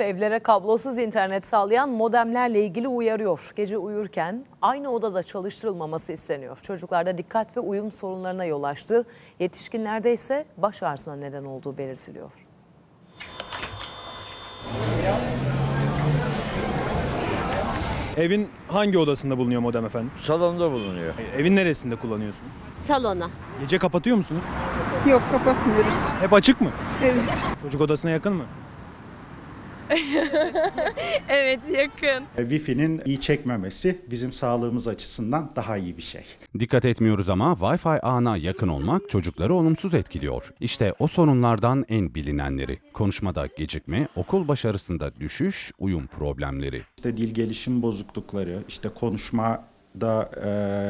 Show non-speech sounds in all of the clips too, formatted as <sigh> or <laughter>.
Evlere kablosuz internet sağlayan modemlerle ilgili uyarıyor. Gece uyurken aynı odada çalıştırılmaması isteniyor. Çocuklarda dikkat ve uyum sorunlarına yol açtı. Yetişkinlerde ise baş ağrısına neden olduğu belirtiliyor. Evin hangi odasında bulunuyor modem efendim? Salonda bulunuyor. Evin neresinde kullanıyorsunuz? Salona. Gece kapatıyor musunuz? Yok kapatmıyoruz. Hep açık mı? Evet. Çocuk odasına yakın mı? <laughs> evet yakın. E, Wi-Fi'nin iyi çekmemesi bizim sağlığımız açısından daha iyi bir şey. Dikkat etmiyoruz ama Wi-Fi ağına yakın olmak çocukları olumsuz etkiliyor. İşte o sorunlardan en bilinenleri. Konuşmada gecikme, okul başarısında düşüş, uyum problemleri. İşte dil gelişim bozuklukları, işte konuşma da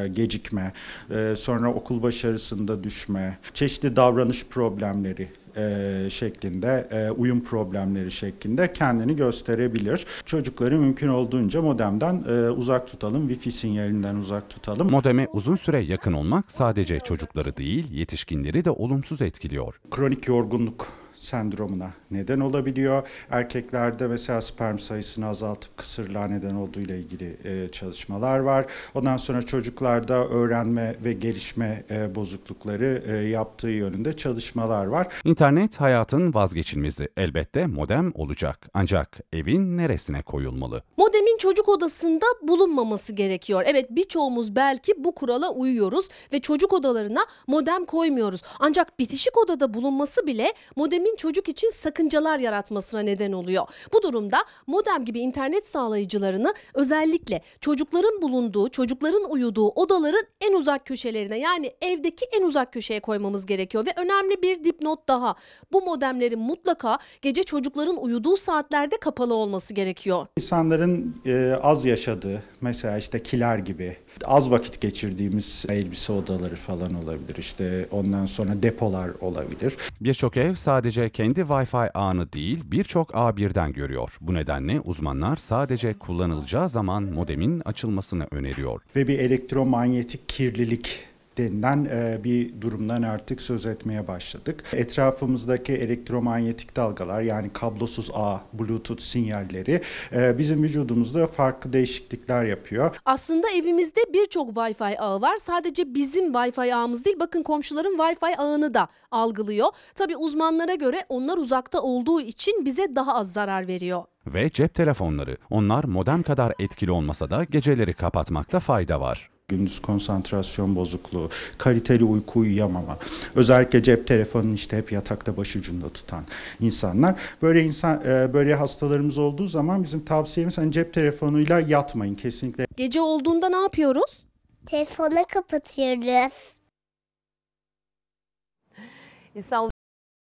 e, gecikme, e, sonra okul başarısında düşme, çeşitli davranış problemleri e, şeklinde, e, uyum problemleri şeklinde kendini gösterebilir. Çocukları mümkün olduğunca modemden e, uzak tutalım, wifi sinyalinden uzak tutalım. Modeme uzun süre yakın olmak sadece çocukları değil, yetişkinleri de olumsuz etkiliyor. Kronik yorgunluk sendromuna neden olabiliyor. Erkeklerde mesela sperm sayısını azaltıp kısırlığa neden olduğu ile ilgili e, çalışmalar var. Ondan sonra çocuklarda öğrenme ve gelişme e, bozuklukları e, yaptığı yönünde çalışmalar var. İnternet hayatın vazgeçilmezi. Elbette modem olacak. Ancak evin neresine koyulmalı? Modemin çocuk odasında bulunmaması gerekiyor. Evet birçoğumuz belki bu kurala uyuyoruz ve çocuk odalarına modem koymuyoruz. Ancak bitişik odada bulunması bile modemin modemin çocuk için sakıncalar yaratmasına neden oluyor. Bu durumda modem gibi internet sağlayıcılarını özellikle çocukların bulunduğu, çocukların uyuduğu odaların en uzak köşelerine yani evdeki en uzak köşeye koymamız gerekiyor. Ve önemli bir dipnot daha. Bu modemlerin mutlaka gece çocukların uyuduğu saatlerde kapalı olması gerekiyor. İnsanların e, az yaşadığı mesela işte kiler gibi az vakit geçirdiğimiz elbise odaları falan olabilir. İşte ondan sonra depolar olabilir. Birçok ev sadece sadece kendi Wi-Fi ağını değil birçok ağ birden görüyor. Bu nedenle uzmanlar sadece kullanılacağı zaman modemin açılmasını öneriyor. Ve bir elektromanyetik kirlilik denilen e, bir durumdan artık söz etmeye başladık. Etrafımızdaki elektromanyetik dalgalar yani kablosuz ağ, bluetooth sinyalleri e, bizim vücudumuzda farklı değişiklikler yapıyor. Aslında evimizde birçok Wi-Fi ağı var. Sadece bizim Wi-Fi ağımız değil bakın komşuların Wi-Fi ağını da algılıyor. Tabi uzmanlara göre onlar uzakta olduğu için bize daha az zarar veriyor ve cep telefonları. Onlar modem kadar etkili olmasa da geceleri kapatmakta fayda var gündüz konsantrasyon bozukluğu, kaliteli uyku uyuyamama, özellikle cep telefonunu işte hep yatakta başucunda tutan insanlar. Böyle insan e, böyle hastalarımız olduğu zaman bizim tavsiyemiz hani cep telefonuyla yatmayın kesinlikle. Gece olduğunda ne yapıyoruz? Telefonu kapatıyoruz. İstanbul